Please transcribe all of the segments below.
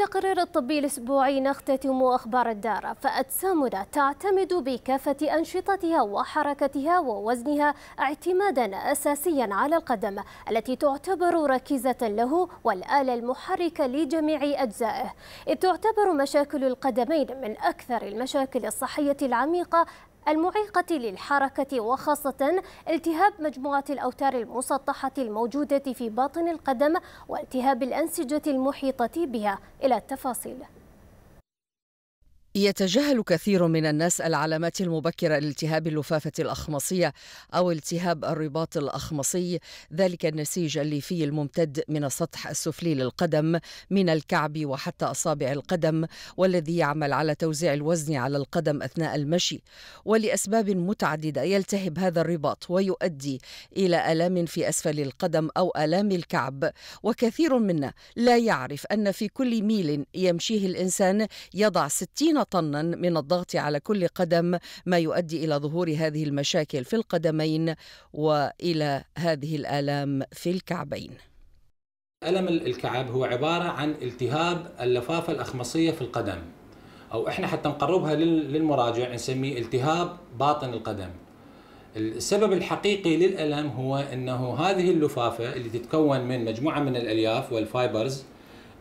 التقرير الطبي الأسبوعي نختتم أخبار الدار فأجسامنا تعتمد بكافة أنشطتها وحركتها ووزنها اعتمادا أساسيا على القدم التي تعتبر ركيزة له والآلة المحركة لجميع أجزائه إذ تعتبر مشاكل القدمين من أكثر المشاكل الصحية العميقة المعيقة للحركة وخاصة التهاب مجموعات الأوتار المسطحة الموجودة في باطن القدم والتهاب الأنسجة المحيطة بها إلى التفاصيل يتجاهل كثير من الناس العلامات المبكرة لالتهاب اللفافة الأخمصية أو التهاب الرباط الأخمصي ذلك النسيج الليفي الممتد من السطح السفلي للقدم من الكعب وحتى أصابع القدم والذي يعمل على توزيع الوزن على القدم أثناء المشي ولأسباب متعددة يلتهب هذا الرباط ويؤدي إلى ألام في أسفل القدم أو ألام الكعب وكثير منا لا يعرف أن في كل ميل يمشيه الإنسان يضع 60 طنا من الضغط على كل قدم ما يؤدي الى ظهور هذه المشاكل في القدمين والى هذه الالام في الكعبين ألم الكعب هو عبارة عن التهاب اللفافة الأخمصية في القدم أو إحنا حتى نقربها للمراجع نسميه التهاب باطن القدم السبب الحقيقي للألم هو أنه هذه اللفافة اللي تتكون من مجموعة من الألياف والفايبرز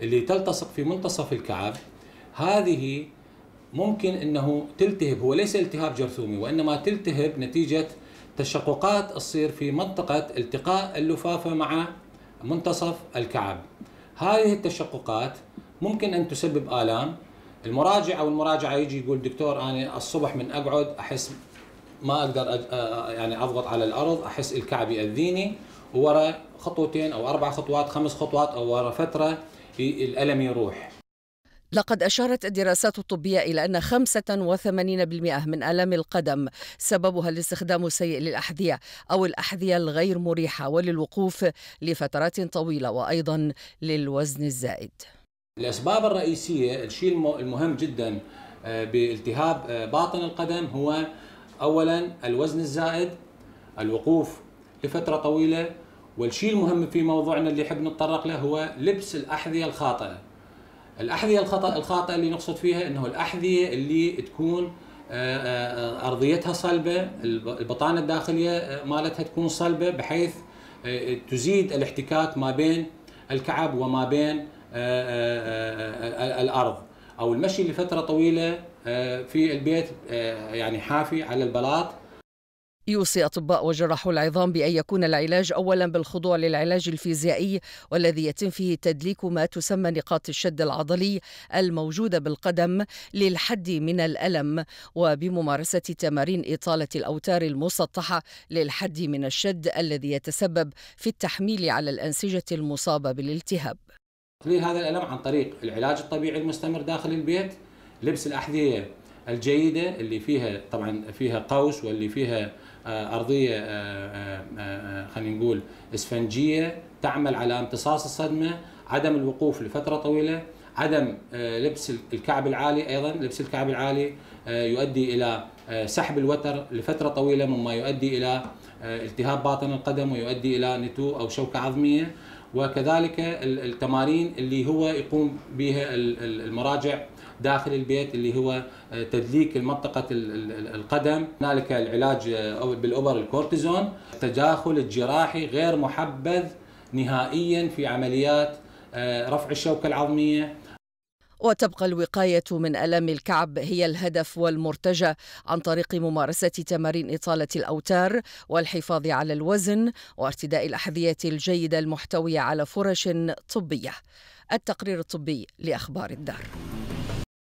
اللي تلتصق في منتصف الكعب هذه ممكن انه تلتهب هو ليس التهاب جرثومي وانما تلتهب نتيجه تشققات تصير في منطقه التقاء اللفافه مع منتصف الكعب. هذه التشققات ممكن ان تسبب الام المراجع او المراجعه يجي يقول دكتور انا الصبح من اقعد احس ما اقدر آه، آه، يعني اضغط على الارض احس الكعب ياذيني وورا خطوتين او اربع خطوات خمس خطوات او ورا فتره الالم يروح لقد أشارت الدراسات الطبية إلى أن 85% من آلام القدم سببها الاستخدام السيء للأحذية أو الأحذية الغير مريحة وللوقوف لفترات طويلة وأيضا للوزن الزائد الأسباب الرئيسية الشيء المهم جدا آه، بالتهاب آه، باطن القدم هو أولا الوزن الزائد الوقوف لفترة طويلة والشيء المهم في موضوعنا اللي حب نتطرق له هو لبس الأحذية الخاطئة الاحذيه الخطا الخاطئه اللي نقصد فيها انه الاحذيه اللي تكون آه، آه، ارضيتها صلبه البطانه الداخليه آه، مالتها تكون صلبه بحيث تزيد الاحتكاك ما بين الكعب وما بين الارض او المشي لفتره طويله في البيت يعني حافي على البلاط يوصي أطباء وجراحو العظام بأن يكون العلاج أولا بالخضوع للعلاج الفيزيائي والذي يتم فيه تدليك ما تسمى نقاط الشد العضلي الموجودة بالقدم للحد من الألم وبممارسة تمارين إطالة الأوتار المسطحة للحد من الشد الذي يتسبب في التحميل على الأنسجة المصابة بالالتهاب تقليل هذا الألم عن طريق العلاج الطبيعي المستمر داخل البيت لبس الأحذية الجيدة اللي فيها طبعا فيها قوس واللي فيها آه، أرضية آه، آه، خلينا نقول إسفنجية تعمل على امتصاص الصدمة عدم الوقوف لفترة طويلة عدم لبس الكعب العالي أيضا لبس الكعب العالي يؤدي إلى سحب الوتر لفترة طويلة مما يؤدي إلى التهاب باطن القدم ويؤدي إلى نتوء أو شوكة عظمية وكذلك التمارين اللي هو يقوم بها المراجع داخل البيت اللي هو آه، تدليك منطقة القدم هنالك العلاج آه، بالأوبر الكورتيزون التداخل الجراحي غير محبذ نهائيا في عمليات آه، رفع الشوكة العظمية وتبقى الوقاية من ألم الكعب هي الهدف والمرتجى عن طريق ممارسة تمارين إطالة الأوتار والحفاظ على الوزن وارتداء الأحذية الجيدة المحتوية على فرش طبية. التقرير الطبي لأخبار الدار.